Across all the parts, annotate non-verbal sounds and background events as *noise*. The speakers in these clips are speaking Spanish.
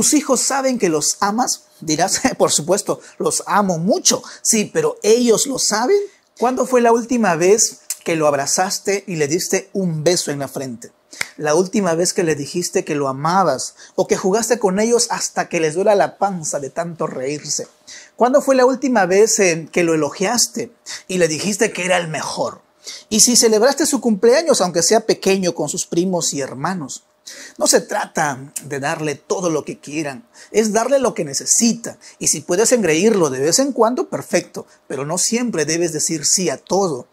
¿Tus hijos saben que los amas? Dirás, *laughs* por supuesto, los amo mucho. Sí, pero ellos lo saben. ¿Cuándo fue la última vez que lo abrazaste y le diste un beso en la frente? La última vez que le dijiste que lo amabas o que jugaste con ellos hasta que les duela la panza de tanto reírse. ¿Cuándo fue la última vez que lo elogiaste y le dijiste que era el mejor? Y si celebraste su cumpleaños, aunque sea pequeño, con sus primos y hermanos. No se trata de darle todo lo que quieran, es darle lo que necesita. Y si puedes engreírlo de vez en cuando, perfecto, pero no siempre debes decir sí a todo.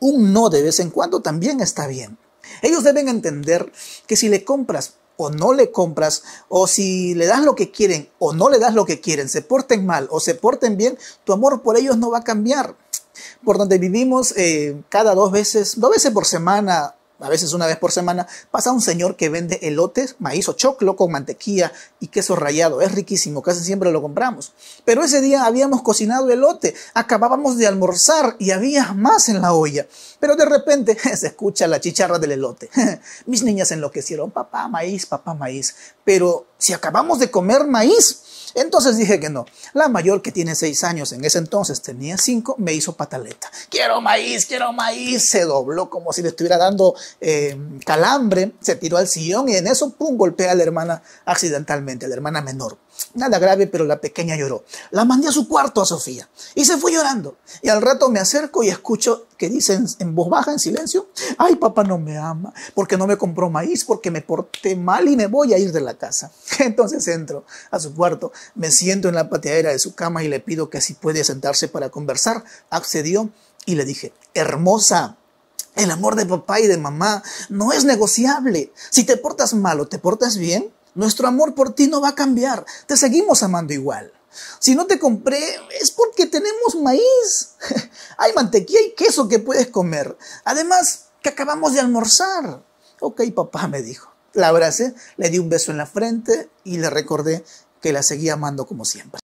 Un no de vez en cuando también está bien. Ellos deben entender que si le compras o no le compras, o si le das lo que quieren o no le das lo que quieren, se porten mal o se porten bien, tu amor por ellos no va a cambiar por donde vivimos eh, cada dos veces, dos veces por semana a veces una vez por semana, pasa un señor que vende elotes, maíz o choclo con mantequilla y queso rallado. Es riquísimo, casi siempre lo compramos. Pero ese día habíamos cocinado elote, acabábamos de almorzar y había más en la olla. Pero de repente *laughs* se escucha la chicharra del elote. *laughs* Mis niñas enloquecieron, papá maíz, papá maíz. Pero si acabamos de comer maíz. Entonces dije que no. La mayor que tiene seis años, en ese entonces tenía cinco, me hizo pataleta. Quiero maíz, quiero maíz. Se dobló como si le estuviera dando eh, calambre, se tiró al sillón y en eso, pum, golpea a la hermana accidentalmente, a la hermana menor. Nada grave, pero la pequeña lloró. La mandé a su cuarto a Sofía y se fue llorando. Y al rato me acerco y escucho que dicen en voz baja, en silencio, ay, papá no me ama, porque no me compró maíz, porque me porté mal y me voy a ir de la casa. *laughs* Entonces entro a su cuarto, me siento en la pateadera de su cama y le pido que así puede sentarse para conversar. Accedió y le dije, hermosa, el amor de papá y de mamá no es negociable. Si te portas mal o te portas bien, nuestro amor por ti no va a cambiar. Te seguimos amando igual. Si no te compré es porque tenemos maíz. *laughs* Hay mantequilla y queso que puedes comer. Además, que acabamos de almorzar. Ok, papá, me dijo. La abracé, le di un beso en la frente y le recordé que la seguía amando como siempre.